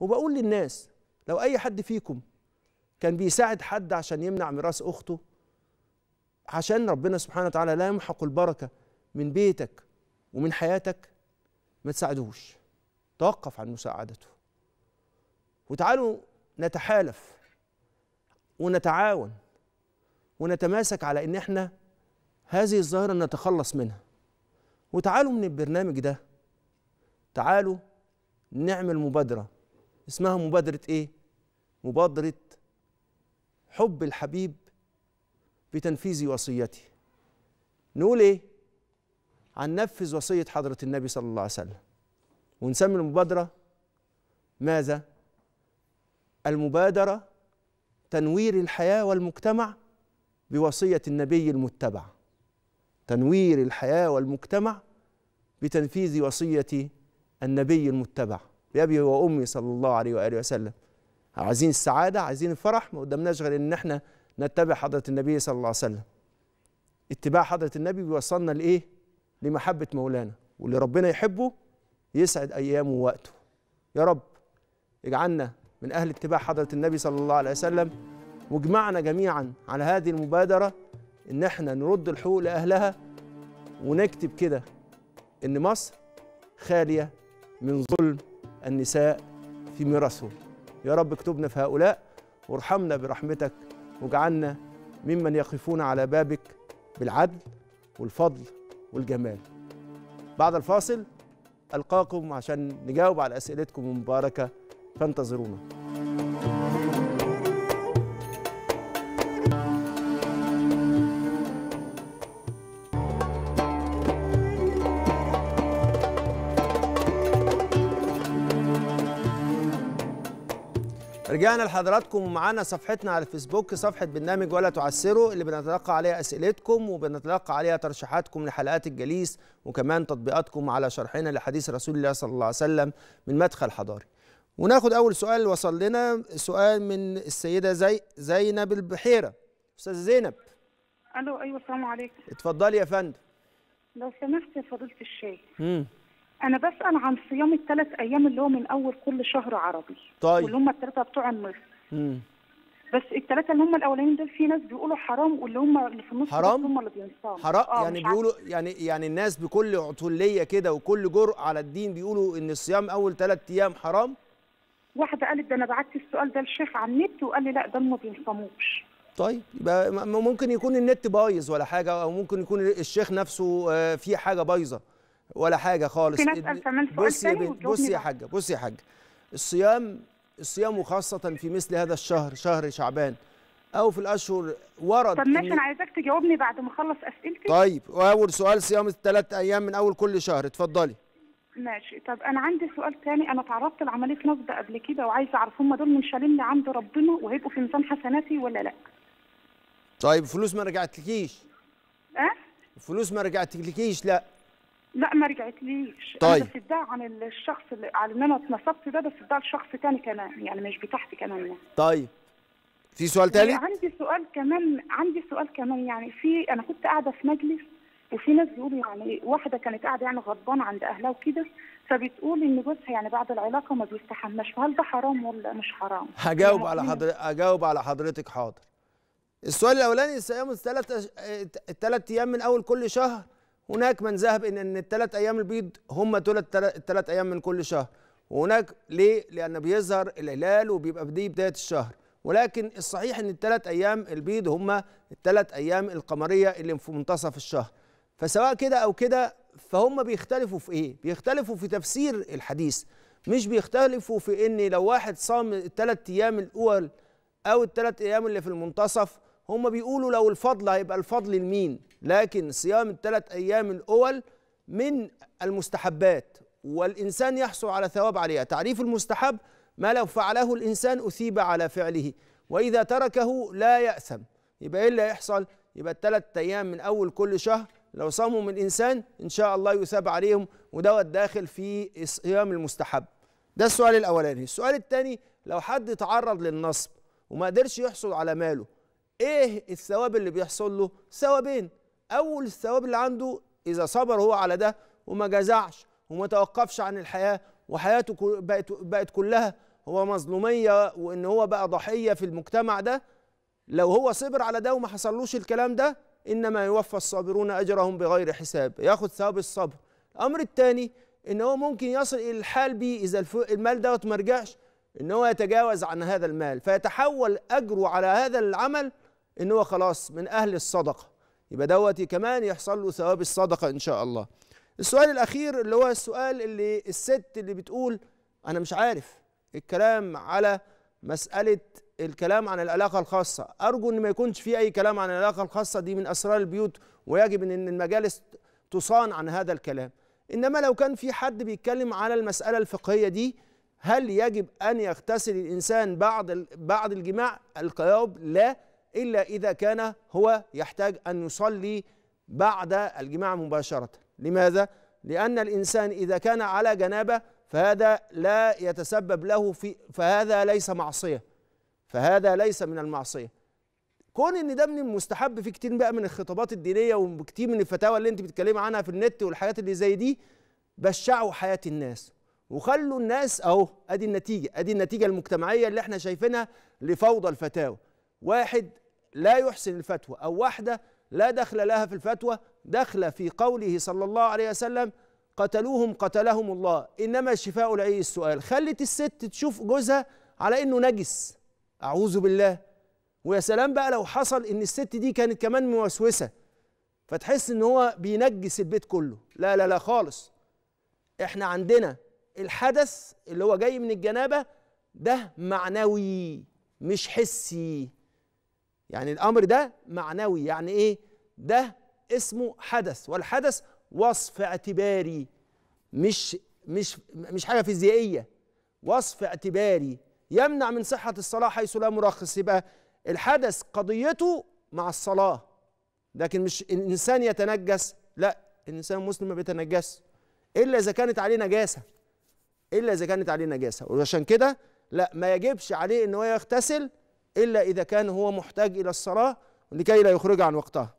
وبقول للناس لو اي حد فيكم كان بيساعد حد عشان يمنع ميراث اخته عشان ربنا سبحانه وتعالى لا يمحق البركه من بيتك ومن حياتك ما تساعدوش توقف عن مساعدته وتعالوا نتحالف ونتعاون ونتماسك على ان احنا هذه الظاهره نتخلص منها وتعالوا من البرنامج ده تعالوا نعمل مبادره اسمها مبادرة إيه؟ مبادرة حب الحبيب بتنفيذ وصيته نقول إيه؟ عن نفذ وصية حضرة النبي صلى الله عليه وسلم ونسمي المبادرة ماذا؟ المبادرة تنوير الحياة والمجتمع بوصية النبي المتبع تنوير الحياة والمجتمع بتنفيذ وصية النبي المتبع بأبي وأمي صلى الله عليه وآله وسلم عايزين السعادة عايزين الفرح ما قدامناش غير إن إحنا نتبع حضرة النبي صلى الله عليه وسلم اتباع حضرة النبي بيوصلنا لإيه؟ لمحبة مولانا واللي ربنا يحبه يسعد أيامه ووقته يا رب اجعلنا من أهل اتباع حضرة النبي صلى الله عليه وسلم واجمعنا جميعا على هذه المبادرة إن إحنا نرد الحقوق لأهلها ونكتب كده إن مصر خالية من ظلم النساء في ميراثهم يا رب اكتبنا في هؤلاء وارحمنا برحمتك واجعلنا ممن يقفون على بابك بالعدل والفضل والجمال بعد الفاصل ألقاكم عشان نجاوب على أسئلتكم المباركة فانتظرونا رجعنا لحضراتكم ومعانا صفحتنا على الفيسبوك صفحة برنامج ولا تعسروا اللي بنتلقى عليها أسئلتكم وبنتلقى عليها ترشيحاتكم لحلقات الجليس وكمان تطبيقاتكم على شرحنا لحديث رسول الله صلى الله عليه وسلم من مدخل حضاري وناخد أول سؤال وصل لنا سؤال من السيدة زي زينب البحيرة أستاذ زينب ألو أيوة السلام عليكم اتفضلي يا فندم لو سمحت يا فضيلة الشيخ انا بسال عن صيام الثلاث ايام اللي هو من اول كل شهر عربي طيب واللي هم الثلاثه بتوع النص امم بس الثلاثه اللي هم الاولانيين دول في ناس بيقولوا حرام واللي هم اللي في النص حرام هم اللي بينصاموا حرام آه يعني بيقولوا يعني يعني الناس بكل عتوليه كده وكل جرأه على الدين بيقولوا ان الصيام اول ثلاث ايام حرام واحده قالت ده انا بعت السؤال ده للشيخ على النت وقال لي لا ده ما بينصاموش طيب ممكن يكون النت بايظ ولا حاجه او ممكن يكون الشيخ نفسه آه، في حاجه بايظه ولا حاجه خالص في ناس كمان سؤال بصي تاني بصي يا حاجه بصي يا حاجه الصيام الصيام وخاصه في مثل هذا الشهر شهر شعبان او في الاشهر ورد طب ماشي انا عايزاك تجاوبني بعد ما اخلص اسئلتي طيب واول سؤال صيام الثلاث ايام من اول كل شهر اتفضلي ماشي طب انا عندي سؤال تاني انا تعرضت لعمليه نصب قبل كده وعايزه اعرف هم دول منشالين لي عند ربنا وهيبقوا في ميزان حسناتي ولا لا طيب فلوس ما رجعتلكيش اه فلوس ما رجعتلكيش لا لا ما رجعت ليش طيب. بس ادعى عن الشخص اللي على ان انا اتنصبت ده بس ادعى لشخص تاني كمان يعني مش بتاعتي كمان يعني. طيب في سؤال تاني؟ إيه، عندي سؤال كمان عندي سؤال كمان يعني في انا كنت قاعده في مجلس وفي ناس بيقولوا يعني واحده كانت قاعده يعني غضبانه عند اهلها وكده فبتقول ان جوزها يعني بعد العلاقه ما بيستحماش فهل ده حرام ولا مش حرام؟ هجاوب يعني على حضرتك هجاوب على حضرتك حاضر. السؤال الاولاني الصيام ثلاث الثلاث ايام من اول كل شهر هناك من ذهب ان ان الثلاث ايام البيض هم دول الثلاث ايام من كل شهر وهناك ليه لان بيظهر الهلال وبيبقى دي بدايه الشهر ولكن الصحيح ان الثلاث ايام البيض هم الثلاث ايام القمريه اللي في منتصف الشهر فسواء كده او كده فهم بيختلفوا في ايه بيختلفوا في تفسير الحديث مش بيختلفوا في ان لو واحد صام الثلاث ايام الاول او الثلاث ايام اللي في المنتصف هم بيقولوا لو الفضل هيبقى الفضل لمين لكن صيام الثلاث أيام الأول من المستحبات والإنسان يحصل على ثواب عليها تعريف المستحب ما لو فعله الإنسان أثيب على فعله وإذا تركه لا يأثم يبقى إيه اللي هيحصل يبقى الثلاث أيام من أول كل شهر لو صاموا من الإنسان إن شاء الله يثاب عليهم ودوت داخل في صيام المستحب ده السؤال الأولاني السؤال الثاني لو حد تعرض للنصب وما قدرش يحصل على ماله ايه الثواب اللي بيحصل له ثوابين اول الثواب اللي عنده اذا صبر هو على ده وما جزعش وما توقفش عن الحياه وحياته بقت بقت كلها هو مظلوميه وان هو بقى ضحيه في المجتمع ده لو هو صبر على ده وما حصلوش الكلام ده انما يوفى الصابرون اجرهم بغير حساب ياخد ثواب الصبر الامر الثاني ان هو ممكن يصل الى الحال بيه اذا المال دوت ما رجعش ان هو يتجاوز عن هذا المال فيتحول اجره على هذا العمل ان هو خلاص من اهل الصدقه يبقى دوت كمان يحصل له ثواب الصدقه ان شاء الله السؤال الاخير اللي هو السؤال اللي الست اللي بتقول انا مش عارف الكلام على مساله الكلام عن العلاقه الخاصه ارجو ان ما يكونش في اي كلام عن العلاقه الخاصه دي من اسرار البيوت ويجب ان المجالس تصان عن هذا الكلام انما لو كان في حد بيتكلم على المساله الفقهيه دي هل يجب ان يغتسل الانسان بعد بعد الجماع الجواب لا إلا إذا كان هو يحتاج أن يصلي بعد الجماع مباشرة لماذا؟ لأن الإنسان إذا كان على جنابة فهذا لا يتسبب له في فهذا ليس معصية فهذا ليس من المعصية كون ان ده من المستحب في كتير بقى من الخطابات الدينيه وكتير من الفتاوى اللي انت بتتكلمي عنها في النت والحاجات اللي زي دي بشعوا حياه الناس وخلوا الناس اهو ادي النتيجه ادي النتيجه المجتمعيه اللي احنا شايفينها لفوضى الفتاوى واحد لا يحسن الفتوى أو واحدة لا دخل لها في الفتوى دخل في قوله صلى الله عليه وسلم قتلوهم قتلهم الله إنما شفاء العي السؤال خلت الست تشوف جوزها على إنه نجس أعوذ بالله ويا سلام بقى لو حصل إن الست دي كانت كمان موسوسة فتحس إن هو بينجس البيت كله لا لا لا خالص إحنا عندنا الحدث اللي هو جاي من الجنابة ده معنوي مش حسي يعني الأمر ده معنوي يعني إيه ده اسمه حدث والحدث وصف اعتباري مش مش مش حاجة فيزيائية وصف اعتباري يمنع من صحة الصلاة حيث لا مرخص يبقى الحدث قضيته مع الصلاة لكن مش الإنسان يتنجس لا الإنسان المسلم ما بيتنجس إلا إذا كانت عليه نجاسة إلا إذا كانت عليه نجاسة وعشان كده لا ما يجبش عليه إن هو يغتسل إلا إذا كان هو محتاج إلى الصلاة لكي لا يخرج عن وقتها